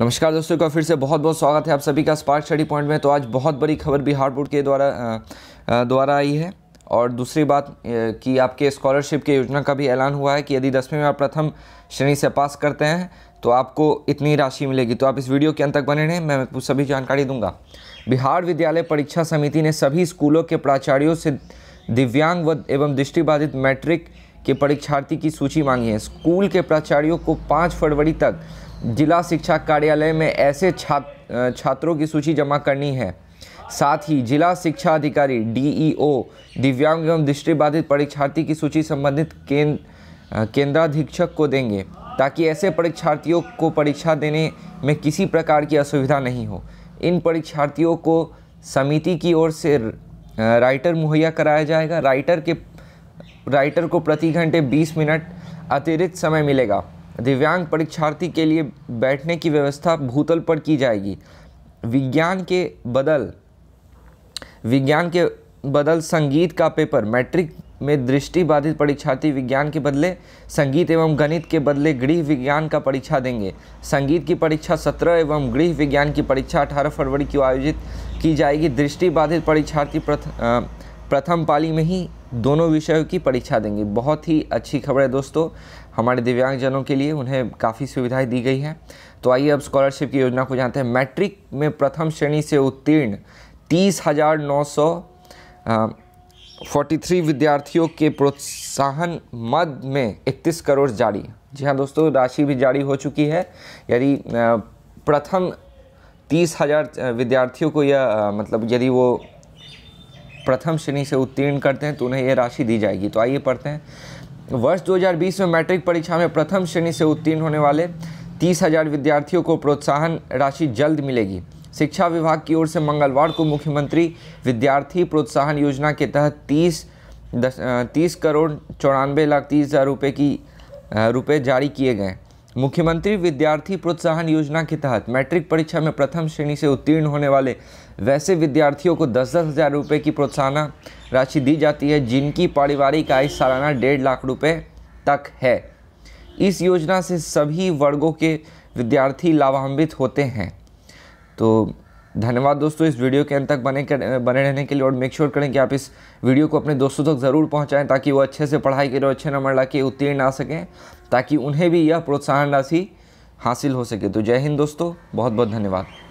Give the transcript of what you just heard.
नमस्कार दोस्तों का फिर से बहुत बहुत स्वागत है आप सभी का स्पार्क स्टडी पॉइंट में तो आज बहुत बड़ी खबर बिहार बोर्ड के द्वारा द्वारा आई है और दूसरी बात कि आपके स्कॉलरशिप के योजना का भी ऐलान हुआ है कि यदि दसवीं में आप प्रथम श्रेणी से पास करते हैं तो आपको इतनी राशि मिलेगी तो आप इस वीडियो के अंत तक बने रहें मैं सभी जानकारी दूंगा बिहार विद्यालय परीक्षा समिति ने सभी स्कूलों के प्राचार्यों से दिव्यांग व एवं दृष्टिबाधित मैट्रिक के परीक्षार्थी की सूची मांगी है स्कूल के प्राचार्यों को पाँच फरवरी तक जिला शिक्षा कार्यालय में ऐसे छात्र छात्रों की सूची जमा करनी है साथ ही जिला शिक्षा अधिकारी डीईओ दिव्यांग एवं दृष्टिबाधित परीक्षार्थी की सूची संबंधित केंद्र केंद्राधीक्षक को देंगे ताकि ऐसे परीक्षार्थियों को परीक्षा देने में किसी प्रकार की असुविधा नहीं हो इन परीक्षार्थियों को समिति की ओर से राइटर मुहैया कराया जाएगा राइटर के राइटर को प्रति घंटे 20 मिनट अतिरिक्त समय मिलेगा दिव्यांग परीक्षार्थी के लिए बैठने की व्यवस्था भूतल पर की जाएगी विज्ञान के बदल विज्ञान के बदल संगीत का पेपर मैट्रिक में दृष्टि बाधित परीक्षार्थी विज्ञान के बदले संगीत एवं गणित के बदले गृह विज्ञान का परीक्षा देंगे संगीत की परीक्षा सत्रह एवं गृह विज्ञान की परीक्षा अठारह फरवरी को आयोजित की जाएगी दृष्टि बाधित परीक्षार्थी प्रथम पाली में ही दोनों विषयों की परीक्षा देंगे बहुत ही अच्छी खबर है दोस्तों हमारे दिव्यांगजनों के लिए उन्हें काफ़ी सुविधाएं दी गई हैं तो आइए अब स्कॉलरशिप की योजना को जानते हैं मैट्रिक में प्रथम श्रेणी से उत्तीर्ण तीस हज़ार नौ सौ फोर्टी थ्री विद्यार्थियों के प्रोत्साहन मद में इकतीस करोड़ जारी जी हाँ दोस्तों राशि भी जारी हो चुकी है यदि प्रथम तीस हज़ार विद्यार्थियों को यह मतलब यदि वो प्रथम श्रेणी से उत्तीर्ण करते हैं तो उन्हें यह राशि दी जाएगी तो आइए पढ़ते हैं वर्ष 2020 में मैट्रिक परीक्षा में प्रथम श्रेणी से उत्तीर्ण होने वाले तीस हजार विद्यार्थियों को प्रोत्साहन राशि जल्द मिलेगी शिक्षा विभाग की ओर से मंगलवार को मुख्यमंत्री विद्यार्थी प्रोत्साहन योजना के तहत तीस दस तीस करोड़ चौरानवे लाख तीस हज़ार रुपये की रुपये जारी किए गए मुख्यमंत्री विद्यार्थी प्रोत्साहन योजना के तहत मैट्रिक परीक्षा में प्रथम श्रेणी से उत्तीर्ण होने वाले वैसे विद्यार्थियों को दस दस हज़ार रुपये की प्रोत्साहन राशि दी जाती है जिनकी पारिवारिक आय सालाना डेढ़ लाख रुपये तक है इस योजना से सभी वर्गों के विद्यार्थी लाभान्वित होते हैं तो धन्यवाद दोस्तों इस वीडियो के अंत तक बने कर, बने रहने के लिए और मेक श्योर करें कि आप इस वीडियो को अपने दोस्तों तक ज़रूर पहुंचाएं ताकि वो अच्छे से पढ़ाई करें और अच्छे नंबर ला के उत्तीर्ण आ सकें ताकि उन्हें भी यह प्रोत्साहन राशि हासिल हो सके तो जय हिंद दोस्तों बहुत बहुत धन्यवाद